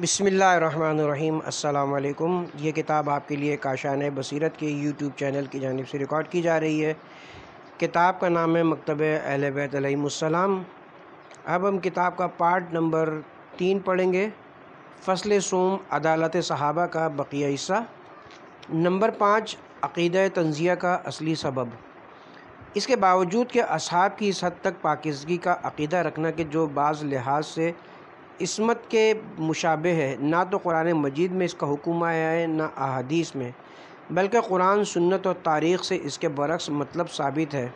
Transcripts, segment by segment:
बसमीम् अल्लाम ये किताब आपके लिए काशान बसीरत के यूट्यूब चैनल की जानब से रिकॉर्ड की जा रही है किताब का नाम है मकतब अहल बैतम अब हम किताब का पार्ट नंबर तीन पढ़ेंगे फसल सोम अदालत सहाबा का बकिया हिस्सा नंबर पाँच अक़ीद तंजिया का असली सबब इसके बावजूद के अब की इस हद तक पाकिजगी का अक़ीदा रखना कि जो बाज़ लिहाज से इसमत के मुशाबे है ना तो कुरान मजीद में इसका हुक्म आया है ना अदीस में बल्कि कुरान सुन्नत और तारीख़ से इसके बरक्स मतलब साबित है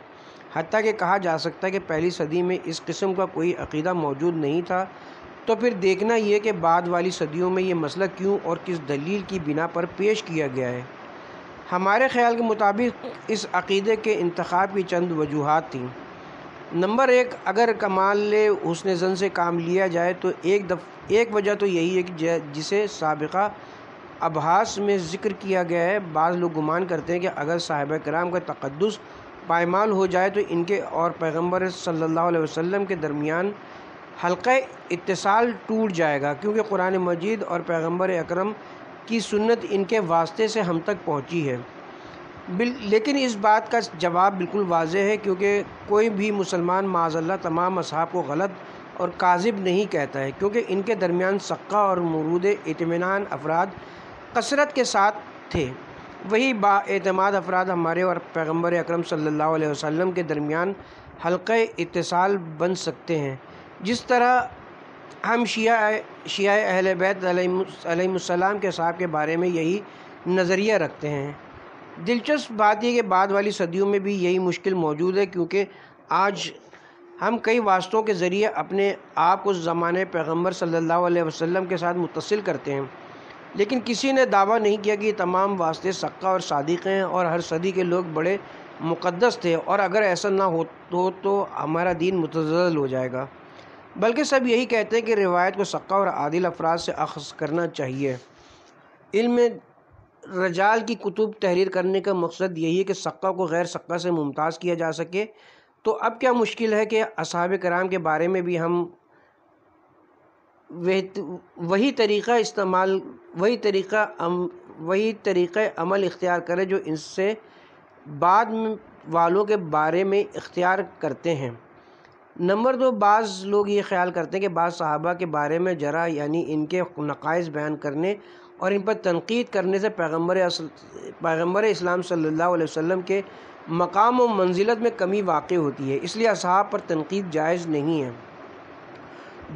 हती कि कहा जा सकता है कि पहली सदी में इस किस्म का कोई अकीदा मौजूद नहीं था तो फिर देखना यह कि बाद वाली सदियों में ये मसला क्यों और किस दलील की बिना पर पेश किया गया है हमारे ख्याल के मुताबिक इस अकीदे के इंतखब की चंद वजूहत थी नंबर एक अगर कमाल उसने जन से काम लिया जाए तो एक दफ एक वजह तो यही है कि जिसे सबका अभास में ज़िक्र किया गया है बाज़ लोग गुमान करते हैं कि अगर साहिब कराम का तकदस पायमाल हो जाए तो इनके और पैगम्बर सल्लल्लाहु अलैहि वसल्लम के दरमियान हल्क इतसाल टूट जाएगा क्योंकि कुरान मजीद और पैगम्बर अकरम की सुन्नत इनके वास्ते से हम तक पहुँची है बिल लेकिन इस बात का जवाब बिल्कुल वाज है क्योंकि कोई भी मुसलमान माजल्ला तमाम असहाब को गलत और काजिब नहीं कहता है क्योंकि इनके दरमियान सक्का और मरूद इतमान अफराद कसरत के साथ थे वही बातमाद अफराद हमारे और पैगम्बर अक्रम सल्लल्लाहु के दरमियान हल्क़ इतसाल बन सकते हैं जिस तरह हम शिया शिया अहल बैतम के साहब के बारे में यही नज़रिया रखते हैं दिलचस्प बात यह कि बाद वाली सदियों में भी यही मुश्किल मौजूद है क्योंकि आज हम कई वास्तों के ज़रिए अपने आप को ज़माने पैगम्बर सल्लल्लाहु अलैहि वसल्लम के साथ मुतसिल करते हैं लेकिन किसी ने दावा नहीं किया कि ये तमाम वास्ते सक्का और सादिक हैं और हर सदी के लोग बड़े मुक़दस थे और अगर ऐसा ना हो तो, तो हमारा दीन मुतजल हो जाएगा बल्कि सब यही कहते हैं कि रिवायत को सक्का और आदिल अफराज से अखज़ करना चाहिए इल्म रजाल की कुतुब तहरीर करने का मकसद यही है कि सक्का को गैर सक्का से मुमताज़ किया जा सके तो अब क्या मुश्किल है कि असहाब कराम के बारे में भी हम वही तरीक़ा इस्तेमाल वही तरीक़ा वही तरीक़े अमल इख्तियार करें जो इनसे बाद वालों के बारे में इख्तियार करते हैं नंबर दो बाज़ लोग ये ख्याल करते हैं कि बाज़ सहाबा के बारे में जरा यानी इनके नक़ाइज बयान करने और इन पर तनकीद करने से पैगम्बर पैगम्बर इस्लाम सल्ला वम के मकाम व मंजिलत में कमी वाक़ होती है इसलिए असहाब पर तनकीद जायज़ नहीं है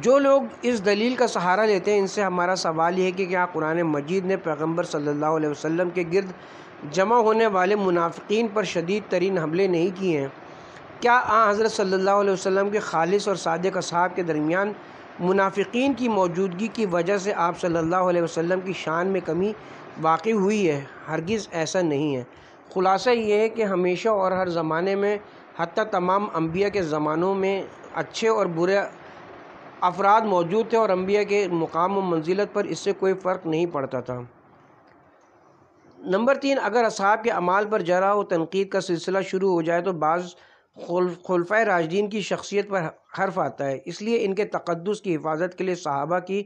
जो लोग इस दलील का सहारा लेते हैं इनसे हमारा सवाल यह है कि क्या कुरान मजीद ने पैगम्बर सल्ला वम के गिरद जमा होने वाले मुनाफिकीन पर शदीद तरीन हमले नहीं किए हैं क्या आ हज़रत सल्ला अलैहि के खालिश और सादक असहाब के दरमियान मुनाफिकीन की मौजूदगी की वजह से आप सल्लल्लाहु अलैहि वसल्लम की शान में कमी वाक़ हुई है हरगिज़ ऐसा नहीं है ख़ुलासा ये है कि हमेशा और हर ज़माने में हती तमाम अम्बिया के ज़मानों में अच्छे और बुरे अफराद मौजूद थे और अम्बिया के मुकाम व मंजिलत पर इससे कोई फ़र्क नहीं पड़ता था नंबर तीन अगर असाब के अमाल पर जरा व तनकीद का सिलसिला शुरू हो जाए तो बाज़ खुलफ़ राजदीन की शख्सियत पर हर्फ आता है इसलिए इनके तकदस की हिफाजत के लिए सहाबा की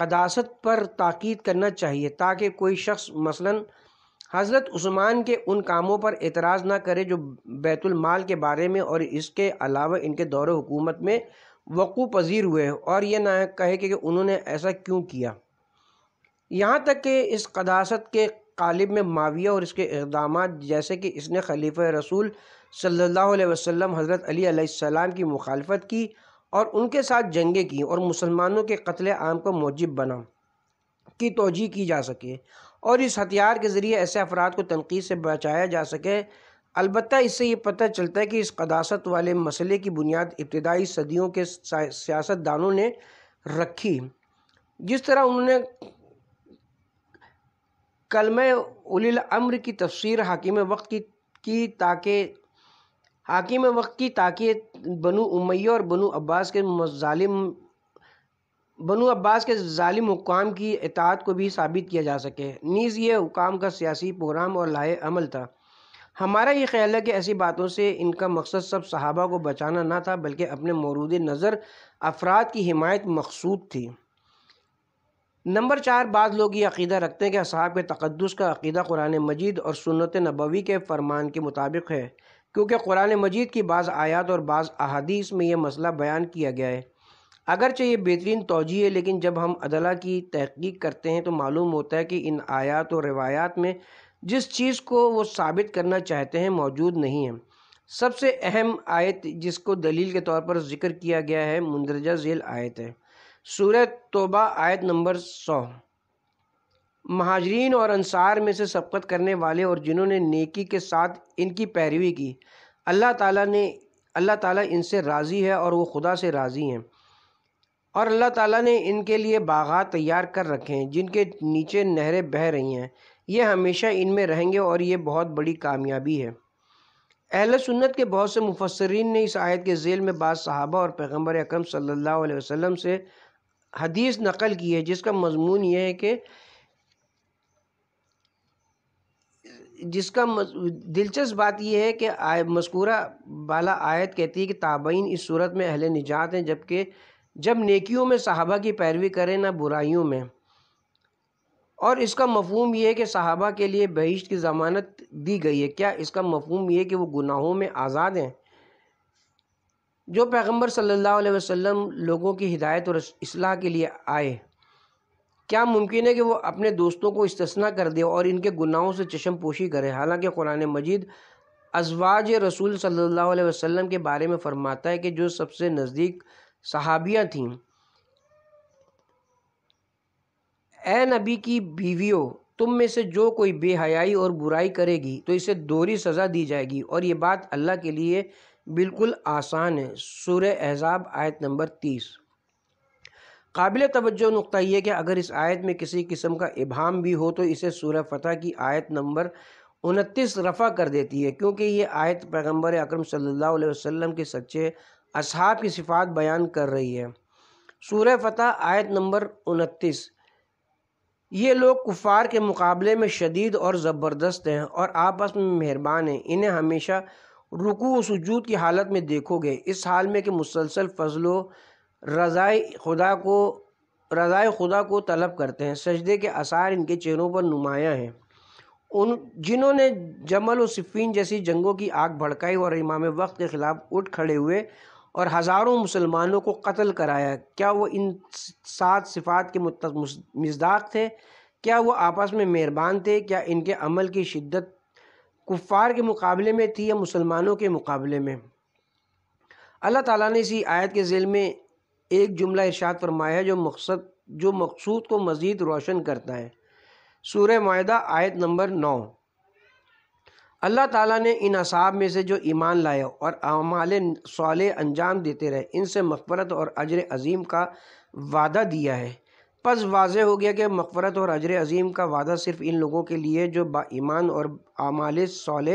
कदासत पर ताक़द करना चाहिए ताकि कोई शख्स मसला हज़रत उस्मान के उन कामों पर एतराज़ ना करे जो बैतुलमाल के बारे में और इसके अलावा इनके दौर हुकूमत में वक़ु पजीर हुए हैं और यह ना कहे कि उन्होंने ऐसा क्यों किया यहाँ तक कि इस कदासत के कालिब में माविया और इसके इकदाम जैसे कि इसने खलीफ रसूल सल्लल्लाहु अलैहि वसल्लम हज़रत अली अलैहिस्सलाम की मुखालफत की और उनके साथ जंगें की और मुसलमानों के कत्ल आम को मौजिब बना की तोजी की जा सके और इस हथियार के ज़रिए ऐसे अफराद को तनकीद से बचाया जा सके अलबत् इससे ये पता चलता है कि इस कदासत वाले मसले की बुनियाद इब्तदाई सदियों के सियासतदानों ने रखी जिस तरह उन्होंने कलम उलिल अम्र की तफसीर हाकिम वक्त की की ताकि हाकिम वक्त की ताकि बनु उमैया और बनु अब्बास के मजालिम बनु अब्बास के जालिम हुकाम की इतात को भी साबित किया जा सके नीज़ ये हुकाम का सियासी प्रोग्राम और लाए अमल था हमारा ये ख्याल है कि ऐसी बातों से इनका मकसद सब सहाबा को बचाना ना था बल्कि अपने मरूद नज़र अफराद की हिमायत मकसूद थी नंबर चार बाद लोग ये अकीदा रखते हैं कि असहाब के तकदस का अकीदा कुरान मजीद और सुनत नबवी के फरमान के मुताबिक है क्योंकि कुरान मजीद की बाज़ आयात और बाज़ अहादीस में यह मसला बयान किया गया है अगरचे ये बेहतरीन तोजी है लेकिन जब हम अदला की तहकीक करते हैं तो मालूम होता है कि इन आयात और रवायात में जिस चीज़ को वो साबित करना चाहते हैं मौजूद नहीं है सबसे अहम आयत जिसको दलील के तौर पर जिक्र किया गया है मंदरजा झेल आयत है सूरत तोबा आयत नंबर सौ महाजरीन और अंसार में से सबकत करने वाले और जिन्होंने नेकी के साथ इनकी पैरवी की अल्लाह ताला ने अल्लाह ताला इनसे राज़ी है और वो खुदा से राज़ी हैं और अल्लाह ताला ने इनके लिए बाग़ा तैयार कर रखे हैं जिनके नीचे नहरें बह रही हैं ये हमेशा इनमें रहेंगे और ये बहुत बड़ी कामयाबी है अहल सुन्नत के बहुत से मुफसरीन ने इस आयत के झेल में बाद सहाबा और पैगम्बर अक्रम सल्ला वसम से हदीस नकल की है जिसका मजमून यह है कि जिसका दिलचस्प बात यह है कि आय मस्कूरा वाला आयत कहती है कि ताबीन इस सूरत में अहल निजात हैं जबकि जब नेकियों में सहाबा की पैरवी करें ना बुराइयों में और इसका मफहम यह है कि सहाबा के लिए बहिश्त की ज़मानत दी गई है क्या इसका मफहम यह है कि वो गुनाहों में आज़ाद हैं जो पैगम्बर सल्ला वसम लोगों की हिदायत और असलाह के लिए आए क्या मुमकिन है कि वो अपने दोस्तों को इस्तना कर दे और इनके गुनाहों से चशम पोशी करे हालांकि कुरान मजीद अजवाज रसूल सल्लल्लाहु अलैहि वसल्लम के बारे में फ़रमाता है कि जो सबसे नज़दीक सहाबियाँ थीं ए नबी की बीवियों तुम में से जो कोई बेहयाई और बुराई करेगी तो इसे दोहरी सज़ा दी जाएगी और ये बात अल्लाह के लिए बिल्कुल आसान है सुर एज़ाब आयत नंबर तीस काबिल तवज्जो नुक़ा यह कि अगर इस आयत में किसी किस्म का इबाम भी हो तो इसे सूर्य फतह की आयत नंबर उनतीस रफ़ा कर देती है क्योंकि ये आयत पैगम्बर अक्रम सल्ला वसम के सच्चे असहाब की सिफात बयान कर रही है सूर्य फतह आयत नंबर उनतीस ये लोग कुफार के मुकाबले में शदीद और ज़बरदस्त हैं और आपस में मेहरबान हैं इन्हें हमेशा रुकू सजूद की हालत में देखोगे इस हाल में कि मुसलसल फजलो रज़ाए खुदा को रज़ाए खुदा को तलब करते हैं सजदे के आसार इनके चेहरों पर नुमायाँ हैं उन जिन्होंने जमल और सिफ़ीन जैसी जंगों की आग भड़काई और इमाम वक्त के ख़िलाफ़ उठ खड़े हुए और हज़ारों मुसलमानों को कत्ल कराया क्या वो इन सात सिफ़ात के मजदाक थे क्या वो आपस में मेहरबान थे क्या इनके अमल की शिद्दत कुफ़ार के मुकाबले में थी या मुसलमानों के मुकाबले में अल्लाह ताला ने इसी आयत के जेल में एक जुमला इरशाद फरमाया जो मकसद जो मकसूद को मज़ीद रोशन करता है सूर्य माहा आयत नंबर नौ अल्लाह ताला ने इन असाब में से जो ईमान लाए और अमाल सौल अंजाम देते रहे इनसे मफ़रत और अजर अज़ीम का वादा दिया है पस वाज हो गया कि मफ़रत और अजर अज़ीम का वादा सिर्फ़ इन लोगों के लिए जो ईमान और अमाल सौल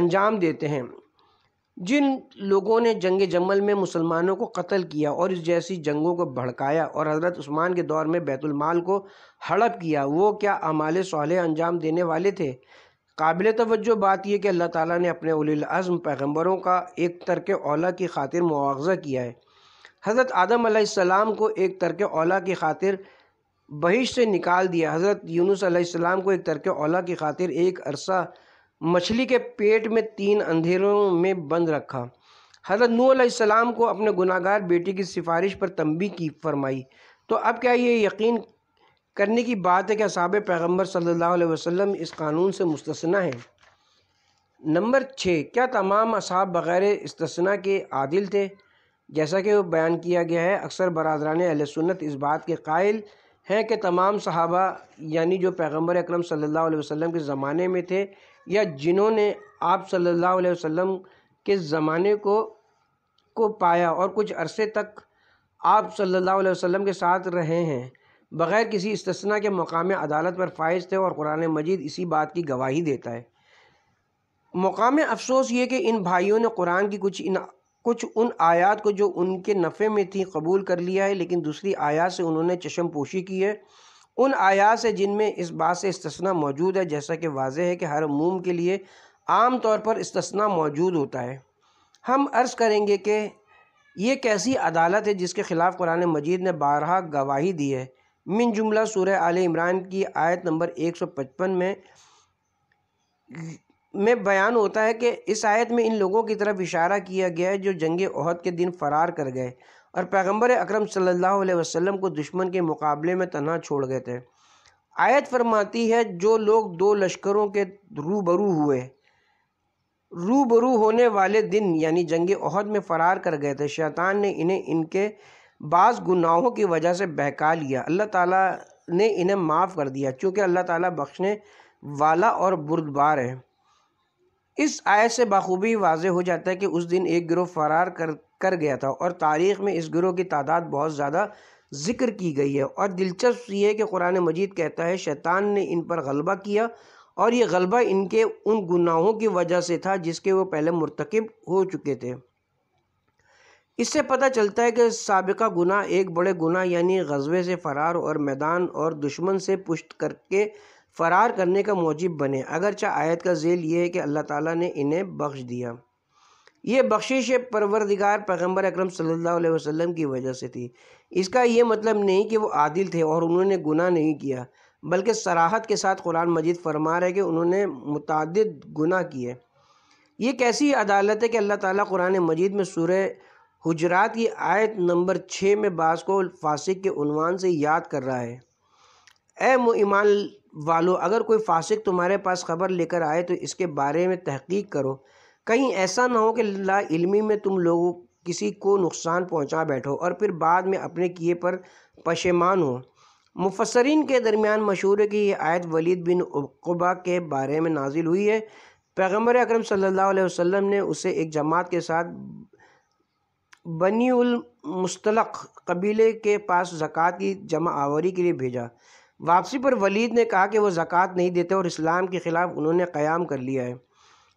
अंजाम देते हैं जिन लोगों ने जंग जमल में मुसलमानों को कत्ल किया और इस जैसी जंगों को भड़काया और हज़रत उस्मान के दौर में बैतुलमाल को हड़प किया वो क्या अमाल सहल अंजाम देने वाले थे काबिल तवज्जो बात यह कि अल्लाह ताला ने अपने उलज़म पैगम्बरों का एक तर्क ओला की खातिर मुआवजा किया है हज़रत आदम आसमाम को एक तर्क ओला की खातिर बहिश से निकाल दिया हज़रत यूनुस को एक तर्क ओला की खातिर एक अरसा मछली के पेट में तीन अंधेरों में बंद रखा हज़रत नू सलाम को अपने गुनागार बेटी की सिफारिश पर तंबी की फरमाई तो अब क्या ये यकीन करने की बात है कि साब पैगम्बर सल्लल्लाहु अलैहि वसल्लम इस कानून से मुस्तना है नंबर छः क्या तमाम असाब बग़ैर इसतना के आदिल थे जैसा कि बयान किया गया है अक्सर बरदरान सुन्नत इस बात के कायल हैं कि तमाम सहाबा यानी जो पैगम्बर अक्रम सल्लल्लाहु अलैहि वसल्लम के ज़माने में थे या जिन्होंने आप सल्लल्लाहु अलैहि वसल्लम के ज़माने को को पाया और कुछ अरसे तक आप सल्लल्लाहु अलैहि वसल्लम के साथ रहे हैं बग़ैर किसी इस्तना के मकाम अदालत पर फायज थे और कुरान मजीद इसी बात की गवाही देता है मकाम अफसोस ये कि इन भाइयों ने कुरान की कुछ इन कुछ उन आयात को जो उनके नफ़े में थी कबूल कर लिया है लेकिन दूसरी आयात से उन्होंने चशम पोशी की है उन आयात से जिनमें इस बात से इस्तना मौजूद है जैसा कि वाज है कि हर मूम के लिए आम तौर पर इस्तना मौजूद होता है हम अर्ज़ करेंगे कि ये कैसी अदालत है जिसके ख़िलाफ़ कुरान मजीद ने बारह गवाही दी है मिन जुमला सूर आल इमरान की आयत नंबर 155 में में बयान होता है कि इस आयत में इन लोगों की तरफ इशारा किया गया है जो जंग अहद के दिन फ़रार कर गए और पैगम्बर अक्रम सल्लल्लाहु वसल्लम को दुश्मन के मुकाबले में तनह छोड़ गए थे आयत फरमाती है जो लोग दो लश्करों के रूबरू हुए रूबरू होने वाले दिन यानी जंग अहद में फ़रार कर गए थे शैतान ने इन्हें इनके बाज़ गुनाहों की वजह से बहका लिया अल्लाह ताला ने इन्हें माफ़ कर दिया क्योंकि अल्लाह ताला बख्शने वाला और बुरदबार है इस आयत से बखूबी वाज हो जाता है कि उस दिन एक गिरोह फरार कर कर गया था और तारीख़ में इस गिरोह की तादाद बहुत ज़्यादा जिक्र की गई है और दिलचस्प ये है कि कुरान मजीद कहता है शैतान ने इन पर गलबा किया और ये गलबा इनके उन गुनाहों की वजह से था जिसके वो पहले मरतकब हो चुके थे इससे पता चलता है कि सबका गुनाह एक बड़े गुनाह यानी गजबे से फ़रार और मैदान और दुश्मन से पुष्ट करके फ़रार करने का मौजब बने अगरचा आयत का जेल ये है कि अल्लाह ताला ने इन्हें बख्श दिया ये बख्शिश परवरदिगार पैगम्बर अक्रम सल्लल्लाहु वसम वसल्लम की वजह से थी इसका यह मतलब नहीं कि वो आदिल थे और उन्होंने गुनाह नहीं किया बल्कि सराहत के साथ कुरान मजीद फरमा रहे कि उन्होंने मुतद गुनाह किए ये कैसी अदालत है कि अल्लाह ताला कुरान मजीद में सुर हजरात की आयत नंबर छः में बास को फासिक के उनवान से याद कर रहा है ए ईमान वालो अगर कोई फासिक तुम्हारे पास खबर लेकर आए तो इसके बारे में तहकीक करो कहीं ऐसा ना हो कि ला इल्मी में तुम लोगों किसी को नुकसान पहुंचा बैठो और फिर बाद में अपने किए पर पशेमान हो मुफसरीन के दरमियान मशहूर है कि ये आयत वलीद बिन उबा के बारे में नाजिल हुई है पैगम्बर अक्रम सल्लल्लाहु अलैहि वसल्लम ने उसे एक जमात के साथ बनीउल मुस्तलक कबीले के पास ज़क़़त की जमा आवरी के लिए भेजा वापसी पर वलीद ने कहा कि वो ज़क़़त नहीं देते और इस्लाम के ख़िलाफ़ उन्होंने क़याम कर लिया है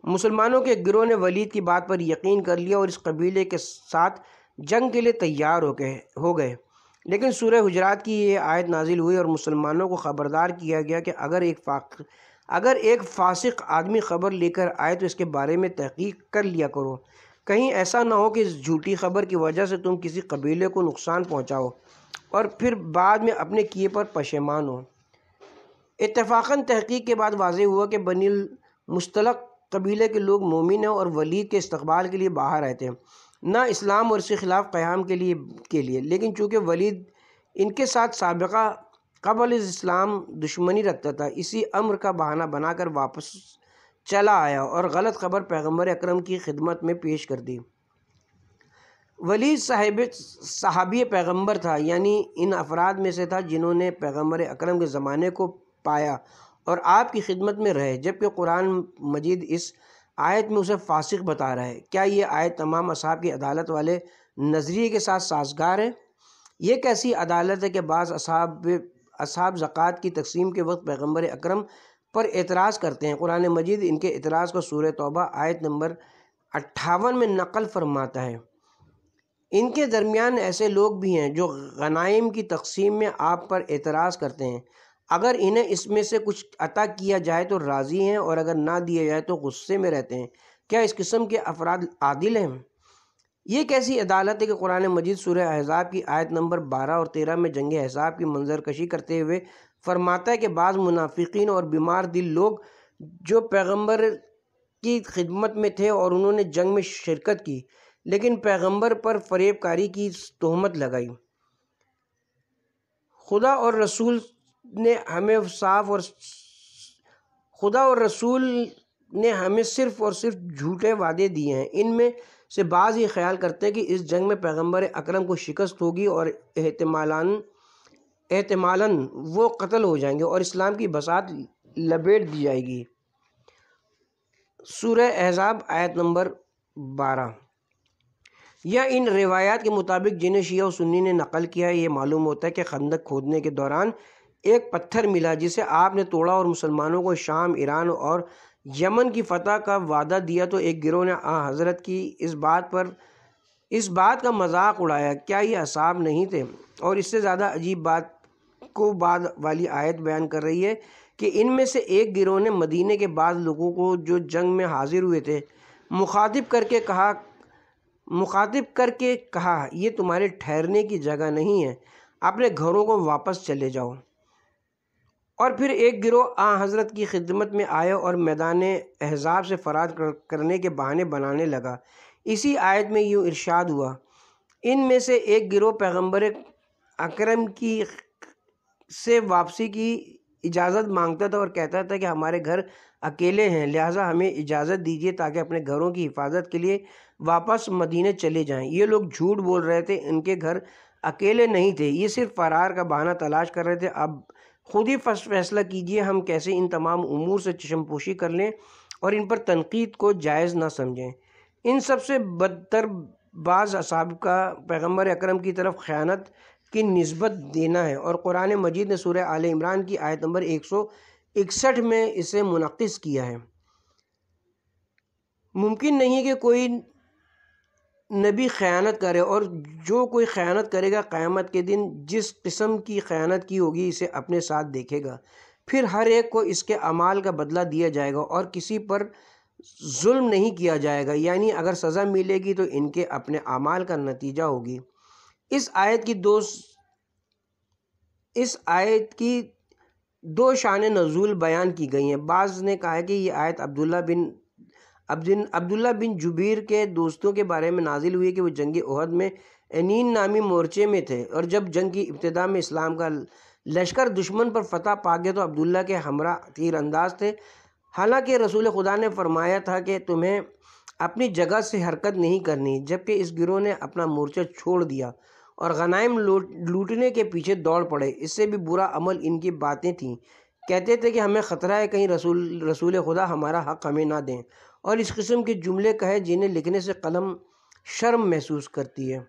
मुसलमानों के गिरोह ने वलीद की बात पर यकीन कर लिया और इस कबीले के साथ जंग के लिए तैयार हो गए हो गए लेकिन सूर्य हजरात की ये आयत नाजिल हुई और मुसलमानों को ख़बरदार किया गया कि अगर एक फाक अगर एक फासिक आदमी ख़बर लेकर आए तो इसके बारे में तहकीक कर लिया करो कहीं ऐसा ना हो कि इस झूठी खबर की वजह से तुम किसी कबीले को नुकसान पहुंचाओ और फिर बाद में अपने किए पर पशेमान हो इतफाक़न तहकीक के बाद वाज हुआ कि बनील मुश्तलक कबीले के लोग मोमिन हैं और वली के इस्तबाल के लिए बाहर रहते हैं ना इस्लाम और इसके ख़िलाफ़ क़्याम के लिए के लिए लेकिन चूँकि वलीद इनके साथ सबका कबल इस्लाम दुश्मनी रखता था इसी अम्र का बहाना बनाकर वापस चला आया और गलत खबर पैगम्बर अक्रम की खिदमत में पेश कर दी वली साहिब सहाबी पैगम्बर था यानी इन अफराद में से था जिन्होंने पैगम्बर अक्रम के ज़माने को पाया और आपकी खिदमत में रहे जबकि कुरान मजीद इस आयत में उसे फासिक बता रहा है क्या ये आयत तमाम असाब की अदालत वाले नज़रिए के साथ साजगार है ये कैसी अदालत है कि बाज़ असाब असाब ज़क़़त की तकसीम के वक्त पैगम्बर अक्रम पर एतराज़ करते हैं कुरान मजीद इनके एतराज़ को सूर तोबा आयत नंबर अट्ठावन में नकल फरमाता है इनके दरमियान ऐसे लोग भी हैं जो गनाइम की तकसीम में आप पर एतराज़ करते हैं अगर इन्हें इसमें से कुछ अता किया जाए तो राज़ी हैं और अगर ना दिया जाए तो गुस्से में रहते हैं क्या इस किस्म के अफराद आदिल हैं ये कैसी अदालत है कि कुरान मजीद सूर्य अहजाब की आयत नंबर बारह और तेरह में जंग अहसाब की मंजरकशी करते हुए फरमाता है कि बाज़ मुनाफिकीन और बीमार दिल लोग जो पैगम्बर की खिदमत में थे और उन्होंने जंग में शिरकत की लेकिन पैगंबर पर फरेबकारी की तहमत लगाई खुदा और रसूल ने हमें साफ और खुदा और रसूल ने हमें सिर्फ और सिर्फ झूठे वादे दिए हैं इनमें से बाज़ ये ख्याल करते हैं कि इस जंग में पैगंबर अकरम को शिकस्त होगी और एहतमालान एहतमालन वो कत्ल हो जाएंगे और इस्लाम की बसात लपेट दी जाएगी सूर्य एजाब आयत नंबर बारह या इन रिवायात के मुताबिक जिन्हें शिया और सुन्नी ने नकल किया है ये मालूम होता है कि खंदक खोदने के दौरान एक पत्थर मिला जिसे आपने तोड़ा और मुसलमानों को शाम ईरान और यमन की फतह का वादा दिया तो एक गिरोह ने आ हाँ, हज़रत की इस बात पर इस बात का मजाक उड़ाया क्या ये असाब नहीं थे और इससे ज़्यादा अजीब बात को बाद वाली आयत बयान कर रही है कि इनमें से एक गिरोह ने मदीने के बाद लोगों को जो जंग में हाजिर हुए थे मुखातिब करके कहा मुखातिब करके कहा ये तुम्हारे ठहरने की जगह नहीं है अपने घरों को वापस चले जाओ और फिर एक गिरोह आ हज़रत की खिदमत में आया और मैदान एहजाब से फरार करने के बहाने बनाने लगा इसी आयत में यूँ इरशाद हुआ इन में से एक गिरोह पैगम्बर अक्रम की से वापसी की इजाज़त मांगता था और कहता था कि हमारे घर अकेले हैं लिहाजा हमें इजाज़त दीजिए ताकि अपने घरों की हिफाजत के लिए वापस मदीने चले जाएं ये लोग झूठ बोल रहे थे इनके घर अकेले नहीं थे ये सिर्फ फरार का बहाना तलाश कर रहे थे अब खुद ही फैसला कीजिए हम कैसे इन तमाम अमूर से चशमपोशी कर लें और इन पर तनकीद को जायज़ ना समझें इन सबसे बदतर बाज़ असाब का पैगम्बर अक्रम की तरफ ख़यानत की नस्बत देना है और कुरान मजीद ने सूर्य आल इमरान की आयत नंबर एक सौ इकसठ में इसे मुनक़ किया है मुमकिन नहीं है कि कोई नबी ख़यानत करे और जो कोई ख़यानत करेगा क़यामत के दिन जिस किस्म की ख़यानत की होगी इसे अपने साथ देखेगा फिर हर एक को इसके अमाल का बदला दिया जाएगा और किसी पर जुल्म नहीं किया जाएगा यानी अगर सज़ा मिलेगी तो इनके अपने अमाल का नतीजा होगी इस आयत की दो इस आयत की दो शान नजूल बयान की गई हैं बाज़ ने कहा है कि ये आयत अब्दुल्ला बिन अब्दिन अब्दुल्ला बिन जुबीर के दोस्तों के बारे में नाजिल हुई कि वो जंग उहद में एनीन नामी मोर्चे में थे और जब जंग की इब्तदा में इस्लाम का लश्कर दुश्मन पर फतह पा गया तो अब्दुल्ला के हमरा तीर अंदाज थे हालांकि रसूल खुदा ने फरमाया था कि तुम्हें अपनी जगह से हरकत नहीं करनी जबकि इस गिरोह ने अपना मोर्चा छोड़ दिया और गनाइम लूटने के पीछे दौड़ पड़े इससे भी बुरा अमल इनकी बातें थीं कहते थे कि हमें ख़तरा है कहीं रसूल रसूल खुदा हमारा हक हमें ना दें और इस किस्म के जुमले कहे जिन्हें लिखने से कलम शर्म महसूस करती है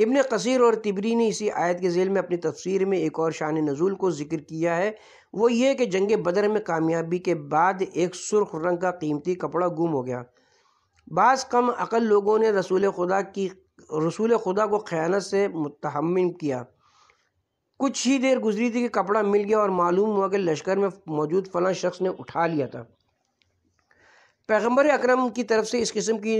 इबन कसर और तिबरी ने इसी आयत के झेल में अपनी तफसीर में एक और शान नजूल को जिक्र किया है वो ये कि जंग बदर में कामयाबी के बाद एक सुर्ख रंग का कीमती कपड़ा गुम हो गया बास कम अकल लोगों ने रसूल खुदा की रसूल खुदा को ख़यानत से मुतहम किया कुछ ही देर गुजरी थी कि कपड़ा मिल गया और मालूम हुआ कि लश्कर में मौजूद फ़लाँ शख्स ने उठा लिया था पैगम्बर अक्रम की तरफ से इस किस्म की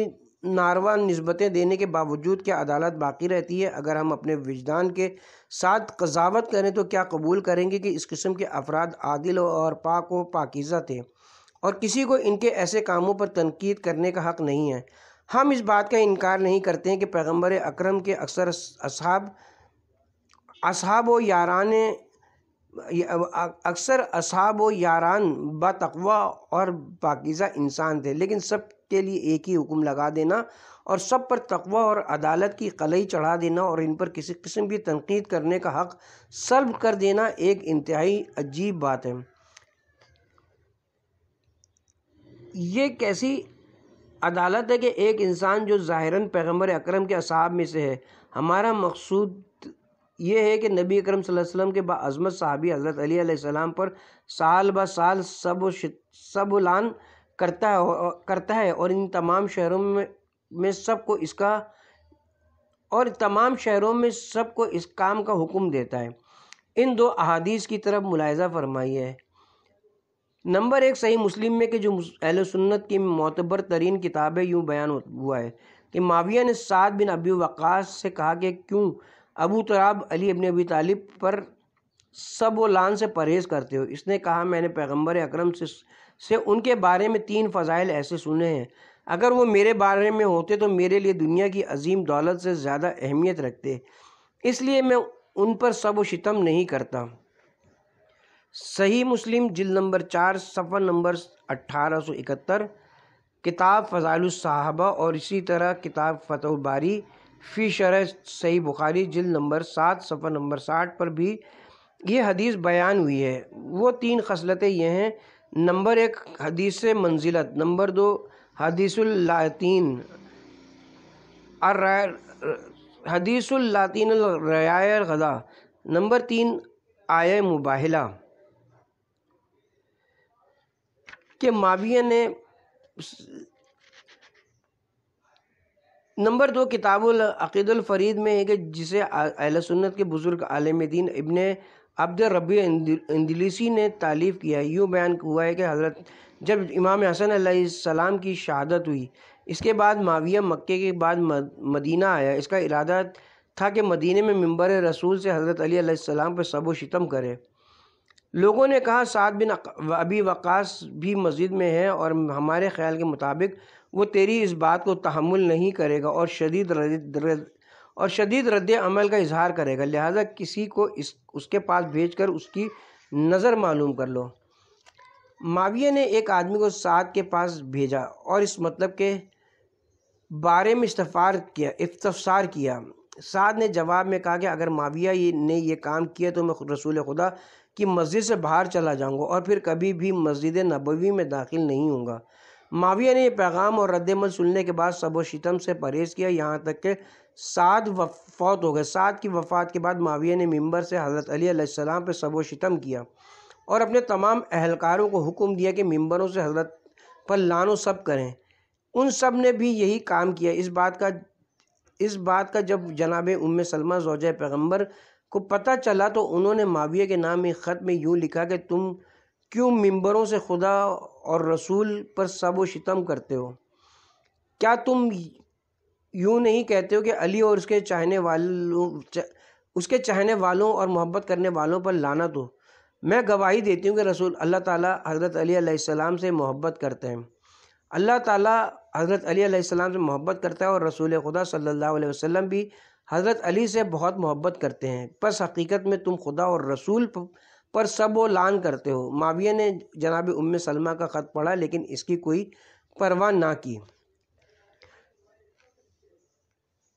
नारवा नस्बतें देने के बावजूद क्या अदालत बाकी रहती है अगर हम अपने विजदान के साथ कजावत करें तो क्या कबूल करेंगे कि इस किस्म के अफराद आदिल और पाक व पाकिज़ा थे और किसी को इनके ऐसे कामों पर तनकीद करने का हक़ नहीं है हम इस बात का इनकार नहीं करते हैं कि पैगम्बर अक्रम के अक्सर असहाब असहाब व यारान अक्सर असाब व यारान बतवा और पाकिज़ा इंसान थे लेकिन सब के लिए एक ही हुक्म लगा देना और सब पर तकवा और अदालत की कलई चढ़ा देना और इन पर किसी किस्म की तनकीद करने का हक़ सल्ब कर देना एक इंतहाई अजीब बात है ये कैसी अदालत है कि एक इंसान जो ज़ाहिरन पैगम्बर अक्रम के असाब में से है हमारा मकसूद ये है कि नबी अकरम सल्लल्लाहु अलैहि वसल्लम के अजमत साहबी हज़रत अली सलाम पर साल ब साल सब सब सबलान करता है करता है और इन तमाम शहरों में में सबको इसका और तमाम शहरों में सबको इस काम का हुक्म देता है इन दो अहादीस की तरफ मुलायजा फरमाइए नंबर एक सही मुस्लिम में कि जो अहल सुन्नत की मोतबर तरीन किताब है यूँ बयान हुआ है कि माविया ने साद बिन अबी वक़ास से कहा कि क्यों अबू तराब अली अबन अबी तालिब पर सब वो लान से परहेज़ करते हो इसने कहा मैंने पैगंबर अकरम से से उनके बारे में तीन फ़जाइल ऐसे सुने हैं अगर वो मेरे बारे में होते तो मेरे लिए दुनिया की अजीम दौलत से ज़्यादा अहमियत रखते इसलिए मैं उन पर सब शितम नहीं करता सही मुस्लिम जिल नंबर चार सफ़र नंबर अट्ठारह सौ इकहत्तर किताब फ़जाल साहबा और इसी तरह किताब फतह बारी फ़ी शर सही बुखारी जिल नंबर सात सफर नंबर साठ पर भी ये हदीस बयान हुई है वो तीन खसलतें ये हैं नंबर एक हदीस मंजिलत नंबर दो हदीसलातीन और हदीसलातीन रयाय गदा नंबर तीन आय मुबाहला के माविया ने नंबर दो किताबुल अकीदुल फरीद में है कि जिसे अहल सुन्नत के बुज़ुर्ग आलम दीन इबन अब्द रबी इंदलीसी ने तालीफ़ किया यूँ बयान हुआ है कि हज़रत जब इमाम हसन सलाम की शहादत हुई इसके बाद माविया मक्के के बाद मदीना आया इसका इरादा था कि मदीने में मंबर रसूल से हज़रत अली सलाम पर व शितम करे लोगों ने कहा सात बिन अभी वक़ास भी मस्जिद में है और हमारे ख्याल के मुताबिक वो तेरी इस बात को तहमुल नहीं करेगा और शदीद रद और शदीद रद्द अमल का इजहार करेगा लिहाजा किसी को इस उसके पास भेज कर उसकी नज़र मालूम कर लो माविया ने एक आदमी को साद के पास भेजा और इस मतलब के बारे में इस्तफ़ार किया इफ्तार किया साद ने जवाब में कहा कि अगर माविया ने ये काम किया तो मैं रसूल खुदा कि मस्जिद से बाहर चला जाऊँगा और फिर कभी भी मस्जिद नबवी में दाखिल नहीं हूँ माविया ने यह पैगाम और रद्दमल सुनने के बाद सबो शितम से परहेज़ किया यहाँ तक के साद वफौत हो गए साद की वफात के बाद माविया ने मंबर से हज़रत अलीसम पर सबो शितम किया और अपने तमाम अहलकारों को हुक्म दिया कि मंबरों से हज़रत पर लानो सब करें उन सब ने भी यही काम किया इस बात का इस बात का जब जनाब उम सलमा जोज पैगम्बर को पता चला तो उन्होंने माविया के नाम एक ख़त में यूँ लिखा कि तुम क्यों मंबरों से खुदा और रसूल पर सब शितम करते हो क्या तुम यूँ नहीं कहते हो कि अली और उसके चाहने वालों चा, उसके चाहने वालों और मोहब्बत करने वालों पर लाना तो मैं गवाही देती हूँ कि रसूल अल्लाह ताला हज़रत अली सलाम से मोहब्बत करते हैं अल्लाह ताला हज़रत अली सलाम से मोहब्बत करता है और रसूल खुदा सल्लल्लाहु अलैहि वसल्लम भी हज़रत अली से बहुत मोहब्बत करते हैं बस हकीकत में तुम खुदा और रसूल पर सब वो लान करते हो माविया ने जनाब उम सलमा का ख़त पढ़ा लेकिन इसकी कोई परवाह ना की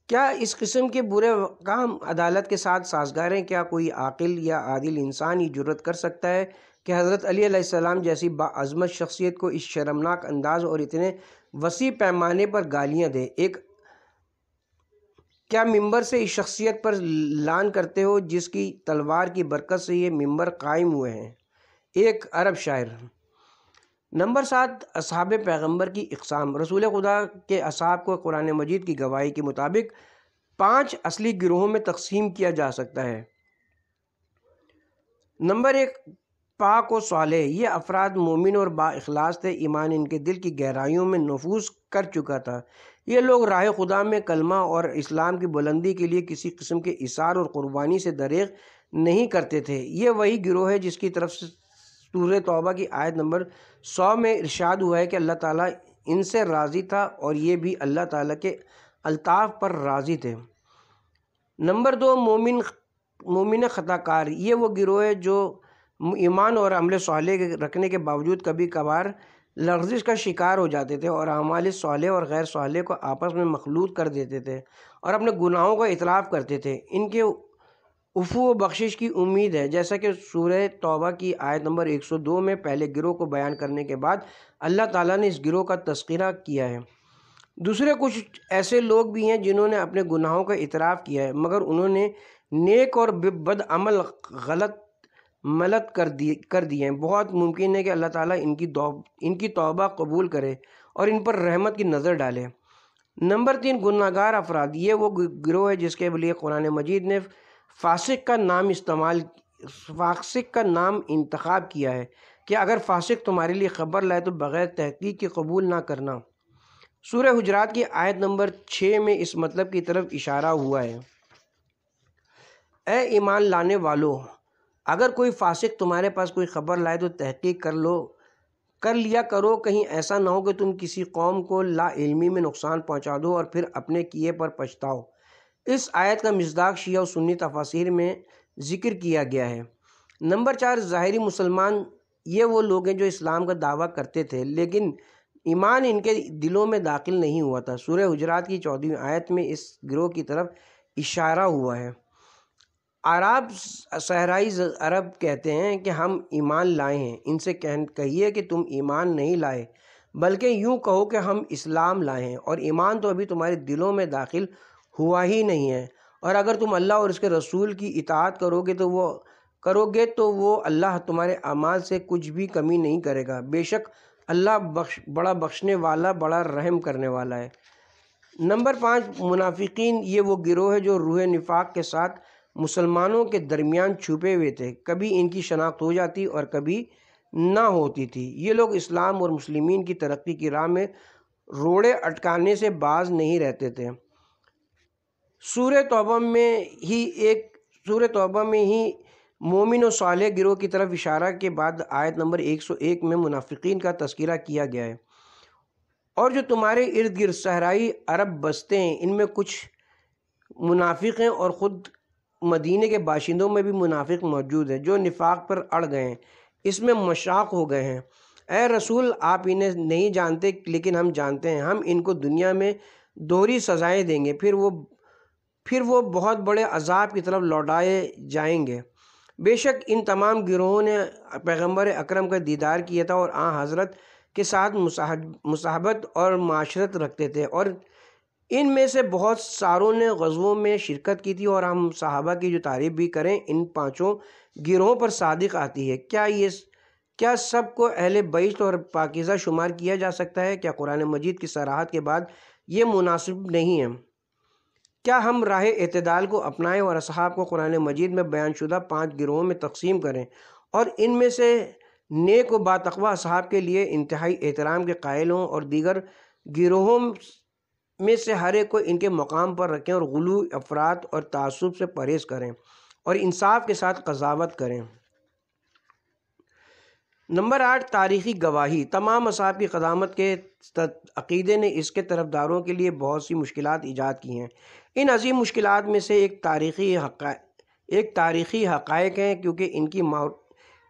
क्या इस किस्म के बुरे काम अदालत के साथ साजगार हैं क्या कोई आकिल या आदिल इंसान ये जरूरत कर सकता है कि हज़रत सलाम जैसी बाज़मत शख्सियत को इस शर्मनाक अंदाज और इतने वसी पैमाने पर गालियाँ दे एक क्या मिंबर से इस शख्सियत पर लान करते हो जिसकी तलवार की बरकत से ये मिंबर कायम हुए हैं एक अरब शायर नंबर सात असाब पैगंबर की इकसाम रसूल खुदा के असाब को कुरान मजीद की गवाही के मुताबिक पाँच असली गिरोहों में तकसीम किया जा सकता है नंबर एक पाक व साले ये अफराद मोमिन और बाखलास थे ईमान इनके दिल की गहराइयों में नफूज कर चुका था ये लोग राह खुदा में कलमा और इस्लाम की बुलंदी के लिए किसी किस्म के इशार और क़ुरबानी से दरेग नहीं करते थे ये वही गिरोह है जिसकी तरफ से सूर तोबा की आयत नंबर सौ में इरशाद हुआ है कि अल्लाह ताला इनसे राज़ी था और ये भी अल्लाह ताला के अलताफ़ पर राज़ी थे नंबर दो मोमिन मोमिन ख़ताकार ये वो गिरोह है जो ईमान और अमले सहले रखने के बावजूद कभी कभार लर्जिश का शिकार हो जाते थे और अमाल साले और गैर साले को आपस में मखलूत कर देते थे और अपने गुनाहों का इतलाफ़ करते थे इनके उफू व बख्शिश की उम्मीद है जैसा कि सूर तौबा की आयत नंबर 102 में पहले गिरोह को बयान करने के बाद अल्लाह ताला ने इस गिरोह का तस्करा किया है दूसरे कुछ ऐसे लोग भी हैं जिन्होंने अपने गुनाहों का इतराफ़ किया है मगर उन्होंने नेक और बदअमल गलत मलत कर दिए कर दिए हैं बहुत मुमकिन है कि अल्लाह ताला इनकी इनकी तौबा कबूल करे और इन पर रहमत की नज़र डाले नंबर तीन गुनागार अफराद ये वो गिरोह है जिसके लिए कुरान मजीद ने फासिक का नाम इस्तेमाल फासिक का नाम इंतखब किया है कि अगर फासिक तुम्हारे लिए ख़बर लाए तो बग़ैर तहकीक के कबूल ना करना सूर्य हजरात की आयत नंबर छः में इस मतलब की तरफ इशारा हुआ है ए ईमान लाने वालों अगर कोई फासिक तुम्हारे पास कोई ख़बर लाए तो तहकीक कर लो कर लिया करो कहीं ऐसा ना हो कि तुम किसी कौम को ला इल्मी में नुकसान पहुंचा दो और फिर अपने किए पर पछताओ इस आयत का मजदाक शिया और सुन्नी तफासिर में जिक्र किया गया है नंबर चार ज़ाहरी मुसलमान ये वो लोग हैं जो इस्लाम का दावा करते थे लेकिन ईमान इनके दिलों में दाखिल नहीं हुआ था सूर्य हजरात की चौदहवीं आयत में इस गिरोह की तरफ इशारा हुआ है अरब सहराई अरब कहते हैं कि हम ईमान लाए हैं इनसे कह कहिए कि तुम ईमान नहीं लाए बल्कि यूं कहो कि हम इस्लाम लाए हैं और ईमान तो अभी तुम्हारे दिलों में दाखिल हुआ ही नहीं है और अगर तुम अल्लाह और उसके रसूल की इतात करोगे तो वो करोगे तो वो अल्लाह तुम्हारे अमाल से कुछ भी कमी नहीं करेगा बेशक अल्लाह बख्श बड़ा बख्शने वाला बड़ा रहम करने वाला है नंबर पाँच मुनाफिकीन ये वो गिरोह है जो रूह निफाक के साथ मुसलमानों के दरमियान छुपे हुए थे कभी इनकी शनाख्त हो जाती और कभी ना होती थी ये लोग इस्लाम और मुस्लिमीन की तरक्की की राह में रोड़े अटकाने से बाज नहीं रहते थे सूर तोबा में ही एक सूर तोबा में ही मोमिन और साल गिरोह की तरफ इशारा के बाद आयत नंबर 101 में मुनाफिकीन का तस्करा किया गया है और जो तुम्हारे इर्द गिर्द सहराई अरब बसते हैं इनमें कुछ मुनाफिक हैं और ख़ुद मदीने के बाशिंदों में भी मुनाफिक मौजूद है जो निफाक पर अड़ गए हैं इसमें मशाक हो गए हैं ए रसूल आप इन्हें नहीं जानते लेकिन हम जानते हैं हम इनको दुनिया में दोहरी सज़ाएँ देंगे फिर वो फिर वो बहुत बड़े अजाब की तरफ लौटाए जाएंगे बेशक इन तमाम गिरोहों ने पैगंबर अकरम का दीदार किया था और आ हज़रत के साथ मुसाहबत और माशरत रखते थे और इन में से बहुत सारों ने गजबों में शिरकत की थी और हम साहबा की जो तारीफ़ भी करें इन पाँचों गिरोहों पर सादिक आती है क्या ये क्या सब को अहल बैत और पाकिज़ा शुमार किया जा सकता है क्या कुरान मजीद की सराहत के बाद ये मुनासिब नहीं है क्या हम राह अतदाल को अपनाएं और असहाब को कुरान मजीद में बयानशुदा पाँच गिरोहों में तकसीम करें और इन में से नेक व बातवा असहाब के लिए इंतहाई एहतराम के कायल हों और दीगर गिरोहों में से हर एक को इनके मकाम पर रखें और गलू अफराद और तसब से परहेज़ करें और इंसाफ के साथ कजावत करें नंबर आठ तारीखी गवाही तमाम असाब की क़दामत के अकीदे ने इसके तरफदारों के लिए बहुत सी मुश्किल ईजाद की हैं इन अजीम मुश्किल में से एक तारीखी हक़ एक तारीखी हक़ हैं क्योंकि इनकी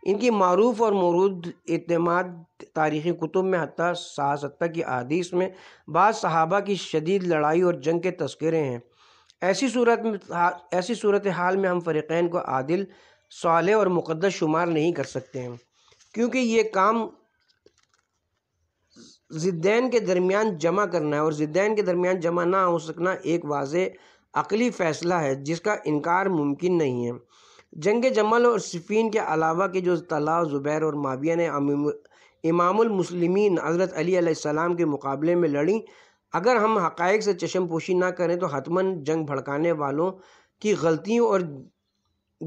इनकी मरूफ और मरूद अतमाद तारीख़ी कुतुब में हती सासत्ता की अदीस में बाद सहाबा की शदीद लड़ाई और जंग के तस्करे हैं ऐसी सूरत में ऐसी सूरत हाल में हम फ़रीक़ैन को आदिल साल और मुकदस शुमार नहीं कर सकते हैं क्योंकि ये काम ज़िद्दैन के दरमियान जमा करना है और ज़िद्दैन के दरमियान जमा ना हो सकना एक वाज अकली फ़ैसला है जिसका इनकार मुमकिन नहीं है जंग जमल और सिफीन के अलावा के जो तलाव ज़ुबैर और माविया ने इमामुलमसलिमिन हज़रत अली के मुकाबले में लड़ी अगर हम हकैक़ से चशमपोशी ना करें तो हतमन जंग भड़काने वालों की गलतियों और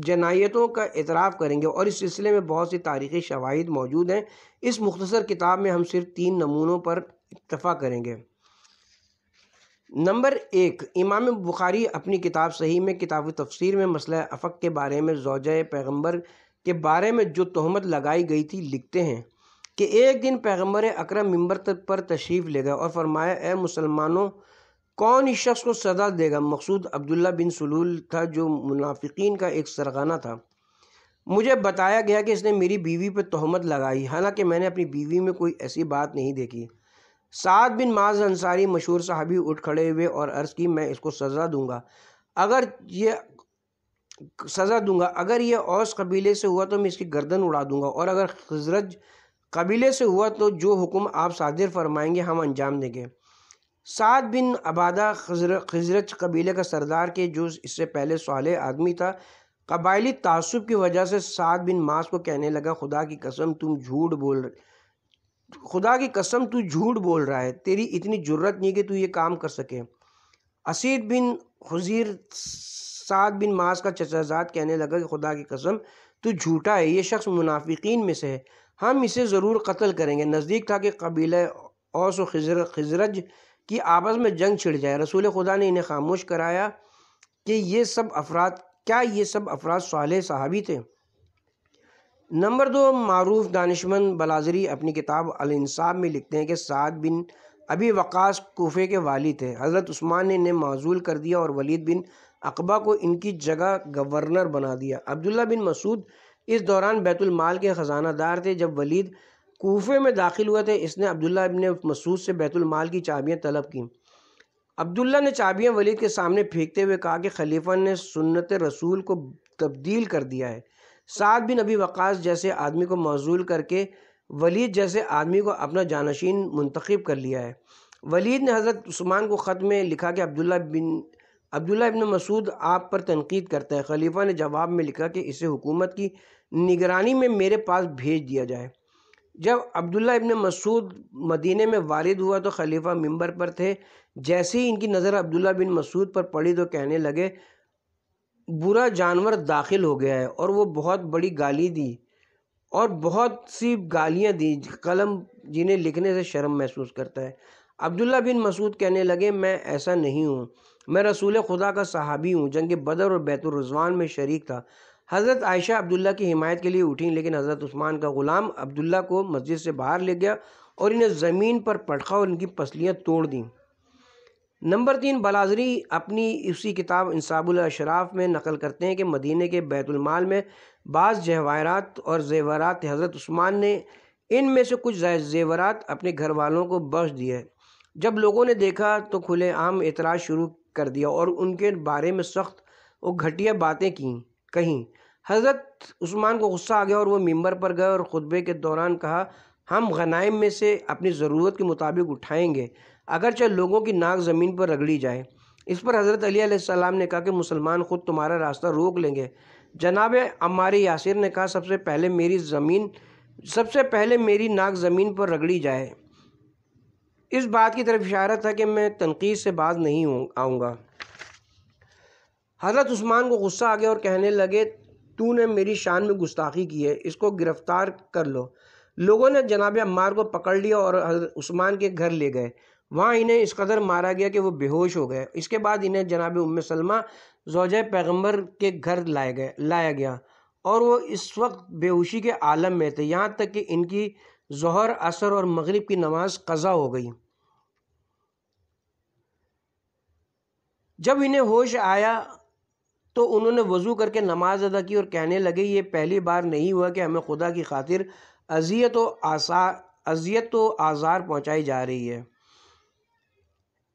जनायतों का एतराफ़ करेंगे और इस सिलसिले में बहुत सी तारीख़ी शवाहद मौजूद हैं इस मुख्तर किताब में हम सिर्फ तीन नमूनों पर इतफ़ा करेंगे नंबर एक इमाम बुखारी अपनी किताब सही में किताब तफसीर में मसला अफ़क के बारे में जौज पैगम्बर के बारे में जो तहमत लगाई गई थी लिखते हैं कि एक दिन पैगम्बर अक्रम मंबर तक पर तशरीफ़ ले गए और फरमाया ए मुसलमानों कौन इस शख्स को सजा देगा मकसूद अब्दुल्ला बिन सलूल था जो मुनाफिकीन का एक सरगाना था मुझे बताया गया कि इसने मेरी बीवी पर तहमत लगाई हालांकि मैंने अपनी बीवी में कोई ऐसी बात नहीं देखी सात बिन माज अंसारी मशहूर साहबी उठ खड़े हुए और अर्ज़ की मैं इसको सज़ा दूंगा अगर ये सज़ा दूंगा अगर ये औस कबीले से हुआ तो मैं इसकी गर्दन उड़ा दूंगा और अगर खजरत कबीले से हुआ तो जो हुक्म आप सादिर फरमाएंगे हम अंजाम देंगे सात बिन आबादा खजरत कबीले का सरदार के जो इससे पहले साल आदमी था कबायली तसब की वजह से सात बिन मास को कहने लगा खुदा की कसम तुम झूठ बोल रहे खुदा की कसम तू झूठ बोल रहा है तेरी इतनी ज़रूरत नहीं कि तू ये काम कर सके असीद बिन हजीर साद बिन मास का चचाजाद कहने लगा कि खुदा की कसम तू झूठा है ये शख्स मुनाफिकीन में से है हम इसे ज़रूर कत्ल करेंगे नज़दीक था कि कबीले औस खिजर खिजरज की आपस में जंग छिड़ जाए रसूल खुदा ने इन्हें खामोश कराया कि ये सब अफराद क्या ये सब अफराद साल साहबी थे नंबर दो मरूफ दानशमंद बलाजरी अपनी किताब अलसाब में लिखते हैं कि साद बिन अभी वक़ास कोफे के वाली थे हज़रत उस्मान ने इन्हें माजूल कर दिया और वलीद बिन अकबा को इनकी जगह गवर्नर बना दिया अब्दुल्ला बिन मसूद इस दौरान बैतुलमाल के ख़जानादार थे जब वलीद कोफे में दाखिल हुए थे इसने अब्दुल्ला बिन मसूद से बैतुलमाल की चाबियाँ तलब की अब्दुल्ला ने चाबियाँ वलीद के सामने फेंकते हुए कहा कि खलीफा ने सुन्नत रसूल को तब्दील कर दिया है साद बिन अबी वक़ास जैसे आदमी को मौजूल करके वलीद जैसे आदमी को अपना जानशीन मुंतखब कर लिया है वलीद ने हज़रत उस्मान को ख़त में लिखा कि अब्दुल्ला बिन अब्दुल्ला इबन मसूद आप पर तनकीद करता है खलीफा ने जवाब में लिखा कि इसे हुकूमत की निगरानी में मेरे पास भेज दिया जाए जब अब्दुल्ला इबन मसूद मदीने में वारिद हुआ तो खलीफा मंबर पर थे जैसे ही इनकी नज़र अब्दुल्ला बिन मसूद पर पड़ी तो कहने लगे बुरा जानवर दाखिल हो गया है और वो बहुत बड़ी गाली दी और बहुत सी गालियाँ दी कलम जिन्हें लिखने से शर्म महसूस करता है अब्दुल्ला बिन मसूद कहने लगे मैं ऐसा नहीं हूँ मैं रसूल खुदा का सहाबी हूँ जंग बदर और बैतुलरजवान में शरीक था हज़रत आयशा अब्दुल्ला की हिमायत के लिए उठी लेकिन हज़रत उस्मान का ग़ुलाम अब्दुल्ला को मस्जिद से बाहर ले गया और इन्हें ज़मीन पर पटखा और इनकी पसलियाँ तोड़ दीं नंबर तीन बलाजरी अपनी उसी किताब इंसाबुल अशराफ में नकल करते हैं कि मदीने के बैतुलमाल में बाज़ जहवारात और जेवरात हज़रत उस्मान ने इन में से कुछ जेवरात अपने घर वालों को बख्श दिए जब लोगों ने देखा तो खुले आम एतराज़ शुरू कर दिया और उनके बारे में सख्त और घटिया बातें की कहीं हज़रत उस्मान को गुस्सा आ गया और वह मंबर पर गए और ख़ुतबे के दौरान कहा हम गनाइम में से अपनी ज़रूरत के मुताबिक उठाएँगे अगरचे लोगों की नाक ज़मीन पर रगड़ी जाए इस पर हज़रत अली सलाम ने कहा कि मुसलमान ख़ुद तुम्हारा रास्ता रोक लेंगे जनाब अमारी यासिर ने कहा सबसे पहले मेरी ज़मीन सबसे पहले मेरी नाक ज़मीन पर रगड़ी जाए इस बात की तरफ इशारा था कि मैं तनकीद से बाज नहीं आऊँगा हज़रत उस्मान को गुस्सा आ गया और कहने लगे तू ने मेरी शान में गुस्ताखी की है इसको गिरफ़्तार कर लो लोगों ने जनाब अम्मार को पकड़ लिया और उस्मान के घर ले गए वहाँ इन्हें इस कदर मारा गया कि वो बेहोश हो गए इसके बाद इन्हें जनाब उम सलमा जोज पैगम्बर के घर लाए गए लाया गया और वो इस वक्त बेहोशी के आलम में थे यहाँ तक कि इनकी जहर असर और मगरिब की नमाज कज़ा हो गई जब इन्हें होश आया तो उन्होंने वज़ू करके नमाज अदा की और कहने लगे ये पहली बार नहीं हुआ कि हमें खुदा की खातिर अजियत व आसा अजियत व आज़ार पहुँचाई जा रही है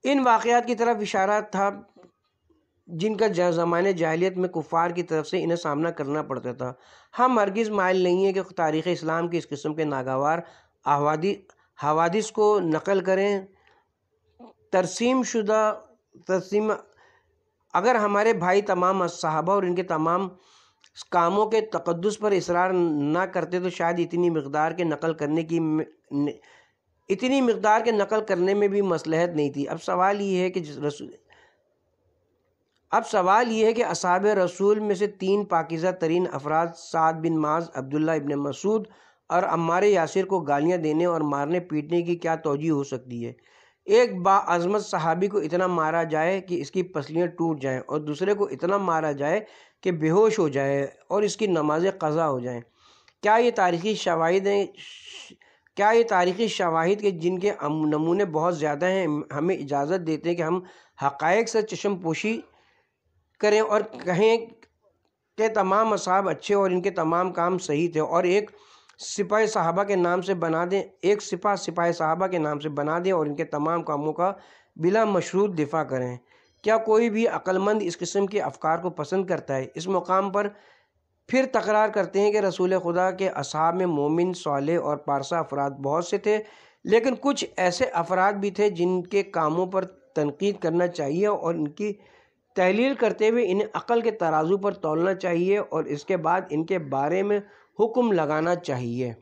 इन वाक़ात की तरफ इशारा था जिनका ज़माने जाहलीत में कुफ़ार की तरफ से इन्हें सामना करना पड़ता था हम मरगज मायल नहीं है कि तारीख़ इस्लाम की इस किस्म के नागवार आवादी हवादिस को नकल करें तरसीम शुदा तरसीम अगर हमारे भाई तमाम साहबा और इनके तमाम कामों के तकदस पर इसरार ना करते तो शायद इतनी मकदार के नकल करने की इतनी मकदार के नकल करने में भी मसलहत नहीं थी अब सवाल ये है कि रसूल अब सवाल ये है कि असाब रसूल में से तीन पाकिज़ा तरीन अफराद साद बिन माज अब्दुल्ला इबन मसूद और अमार यासिर को गालियाँ देने और मारने पीटने की क्या तोजी हो सकती है एक बाज़मत सहाबी को इतना मारा जाए कि इसकी पसलियाँ टूट जाएँ और दूसरे को इतना मारा जाए कि बेहोश हो जाए और इसकी नमाज कज़ा हो जाएँ क्या ये तारीखी शवाद हैं क्या ये तारीख़ी शवाहिद के जिनके नमूने बहुत ज़्यादा हैं हमें इजाज़त देते हैं कि हम हक़ से पोशी करें और कहें कि तमाम असाब अच्छे और इनके तमाम काम सही थे और एक सिपाही साहबा के नाम से बना दें एक सिपा सिपाही साहबा के नाम से बना दें और इनके तमाम कामों का बिला मशरूत दिफा करें क्या कोई भी अक्लमंद इस किस्म के अफकार को पसंद करता है इस मुकाम पर फिर तकरार करते हैं कि रसूल खुदा के असाब में मोमिन साले और पारसा अफराद बहुत से थे लेकिन कुछ ऐसे अफराद भी थे जिनके कामों पर तनकीद करना चाहिए और इनकी तहलील करते हुए इन्हें अक़ल के तराजू पर तोलना चाहिए और इसके बाद इनके बारे में हुक्म लगाना चाहिए